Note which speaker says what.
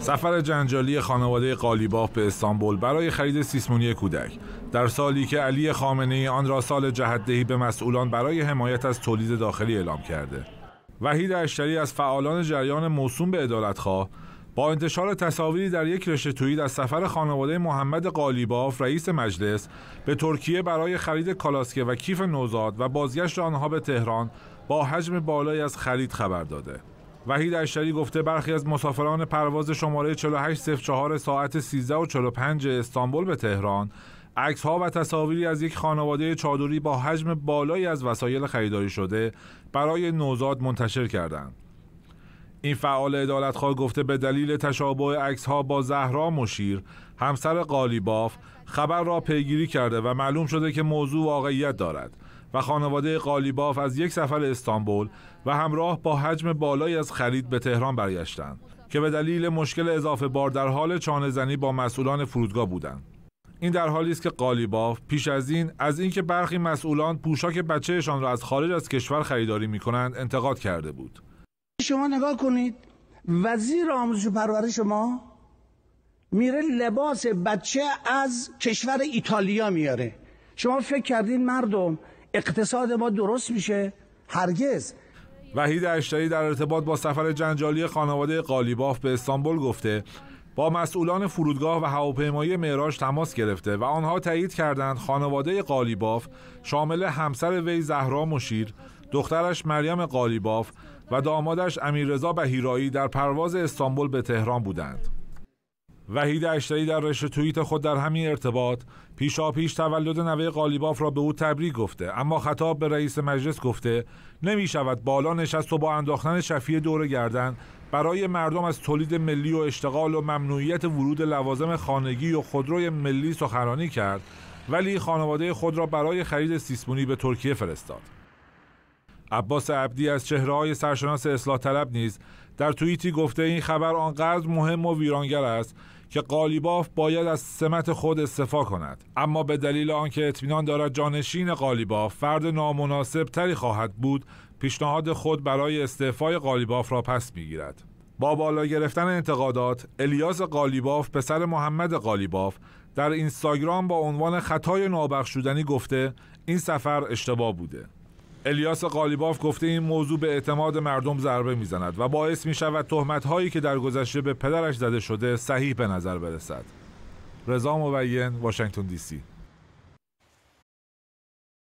Speaker 1: سفر جنجالی خانواده قالیباف به استانبول برای خرید سیسمونی کودک در سالی که علی خامنه ای آن را سال جهتدهی به مسئولان برای حمایت از تولید داخلی اعلام کرده وحید اشتری از فعالان جریان موسوم به عدالتخواه با انتشار تصاویری در یک رشته توییت از سفر خانواده محمد قالیباف رئیس مجلس به ترکیه برای خرید کالاسکه و کیف نوزاد و بازگشت آنها به تهران با حجم بالایی از خرید خبر داده وحید اشتری گفته برخی از مسافران پرواز شماره 4804 ساعت 13 و 45 استانبول به تهران عکس ها و تصاویری از یک خانواده چادری با حجم بالایی از وسایل خریداری شده برای نوزاد منتشر کردند. این فعال خواه گفته به دلیل تشابه عکس ها با زهرا مشیر همسر قالیباف خبر را پیگیری کرده و معلوم شده که موضوع واقعیت دارد و خانواده قالیباف از یک سفر استانبول و همراه با حجم بالایی از خرید به تهران برگشتند که به دلیل مشکل اضافه بار در حال چانه زنی با مسئولان فرودگاه بودند. این در حالی است که قالیباف پیش از این از اینکه برخی مسئولان پوشاک بچهشان را از خارج از کشور خریداری می کنند انتقاد کرده بود. شما نگاه کنید وزیر آموزش و پرورش ما میره لباس بچه از کشور ایتالیا میاره شما فکر کردین مردم اقتصاد ما درست میشه هرگز وحید اشتری در ارتباط با سفر جنجالی خانواده قالیباف به استانبول گفته با مسئولان فرودگاه و هواپیمایی معراج تماس گرفته و آنها تایید کردند خانواده قالیباف شامل همسر وی زهرا مشیر، دخترش مریم قالیباف و دامادش امیررضا بهیرایی در پرواز استانبول به تهران بودند. وحید اشتری در رشته توییت خود در همین ارتباط پیش تولد نوه قالیباف را به او تبریک گفته اما خطاب به رئیس مجلس گفته نمی شود بالا نشست و با انداختن شفیه دور گردن برای مردم از تولید ملی و اشتغال و ممنوعیت ورود لوازم خانگی و خودروی ملی سخنرانی کرد ولی خانواده خود را برای خرید سیسمونی به ترکیه فرستاد عباس عبدی از چهره های سرشناس اصلاح طلب نیز در توییتی گفته این خبر آنقدر مهم و ویرانگر است که قالیباف باید از سمت خود استعفا کند اما به دلیل آنکه اطمینان دارد جانشین قالیباف فرد نامناسب تری خواهد بود پیشنهاد خود برای استعفای قالیباف را پس میگیرد با بالا گرفتن انتقادات الیاس قالیباف پسر محمد قالیباف در اینستاگرام با عنوان خطای نابخشودنی گفته این سفر اشتباه بوده الیاس قالیباف گفته این موضوع به اعتماد مردم ضربه میزند و باعث می شود تهمت هایی که در گذشته به پدرش زده شده صحیح به نظر برسد. رضا مبین واشنگتن دی سی